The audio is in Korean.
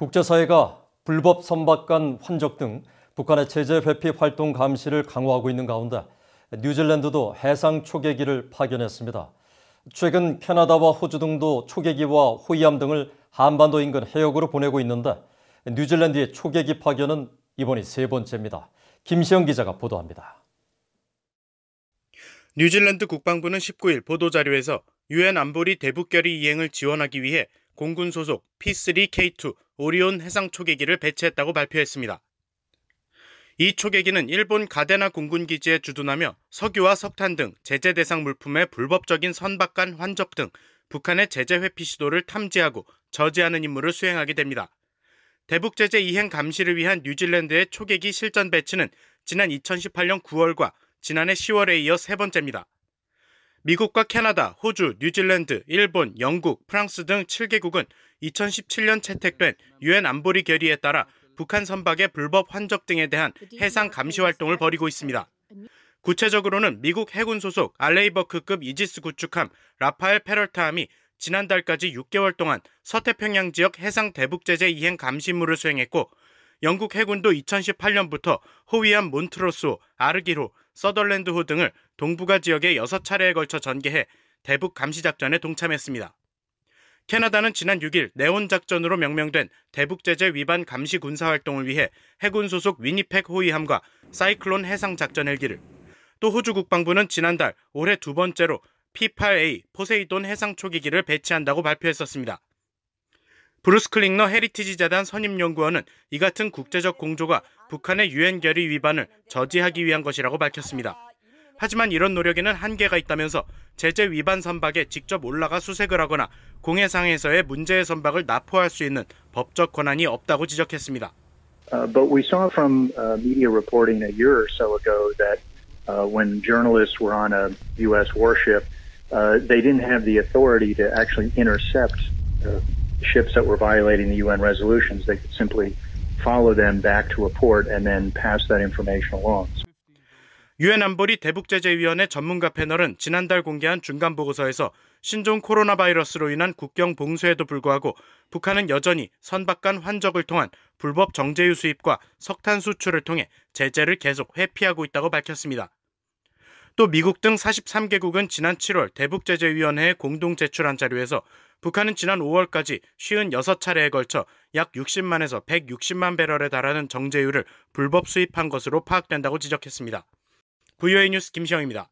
국제사회가 불법 선박간 환적 등 북한의 제재 회피 활동 감시를 강화하고 있는 가운데 뉴질랜드도 해상 초계기를 파견했습니다. 최근 캐나다와 호주 등도 초계기와 호위함 등을 한반도 인근 해역으로 보내고 있는데 뉴질랜드의 초계기 파견은 이번이 세 번째입니다. 김시영 기자가 보도합니다. 뉴질랜드 국방부는 19일 보도자료에서 유엔 안보리 대북 결의 이행을 지원하기 위해 공군 소속 P3K2 오리온 해상 초계기를 배치했다고 발표했습니다. 이 초계기는 일본 가데나 공군 기지에 주둔하며 석유와 석탄 등 제재 대상 물품의 불법적인 선박간 환적 등 북한의 제재 회피 시도를 탐지하고 저지하는 임무를 수행하게 됩니다. 대북 제재 이행 감시를 위한 뉴질랜드의 초계기 실전 배치는 지난 2018년 9월과 지난해 10월에 이어 세 번째입니다. 미국과 캐나다, 호주, 뉴질랜드, 일본, 영국, 프랑스 등 7개국은 2017년 채택된 유엔 안보리 결의에 따라 북한 선박의 불법 환적 등에 대한 해상 감시 활동을 벌이고 있습니다. 구체적으로는 미국 해군 소속 알레이버크급 이지스 구축함 라파엘 페럴타함이 지난달까지 6개월 동안 서태평양 지역 해상 대북 제재 이행 감시무을 수행했고 영국 해군도 2018년부터 호위함 몬트로소, 아르기로, 서덜랜드 호 등을 동북아 지역에 6차례에 걸쳐 전개해 대북 감시 작전에 동참했습니다. 캐나다는 지난 6일 네온 작전으로 명명된 대북 제재 위반 감시 군사 활동을 위해 해군 소속 위니펙 호위함과 사이클론 해상 작전 헬기를 또 호주 국방부는 지난달 올해 두 번째로 P8A 포세이돈 해상 초기기를 배치한다고 발표했었습니다. 브루스 클링너 헤리티지 재단 선임연구원은 이 같은 국제적 공조가 북한의 유엔 결의 위반을 저지하기 위한 것이라고 밝혔습니다. 하지만 이런 노력에는 한계가 있다면서 제재 위반 선박에 직접 올라가 수색을 하거나 공해상에서의 문제의 선박을 납포할 수 있는 법적 권한이 없다고 지적했습니다. Uh, but we saw from uh, media reporting a year or so ago that uh, when journalists were on a U.S. warship, uh, they didn't have the authority to actually intercept uh, ships that were violating the UN resolutions, they could simply follow them back to a port and then pass that information along. 유엔 안보리 대북제재위원회 전문가 패널은 지난달 공개한 중간 보고서에서 신종 코로나 바이러스로 인한 국경 봉쇄에도 불구하고 북한은 여전히 선박 간 환적을 통한 불법 정제유 수입과 석탄 수출을 통해 제재를 계속 회피하고 있다고 밝혔습니다. 또 미국 등 43개국은 지난 7월 대북제재위원회에 공동 제출한 자료에서 북한은 지난 5월까지 56차례에 걸쳐 약 60만에서 160만 배럴에 달하는 정제유를 불법 수입한 것으로 파악된다고 지적했습니다. VOA 뉴스 김시영입니다.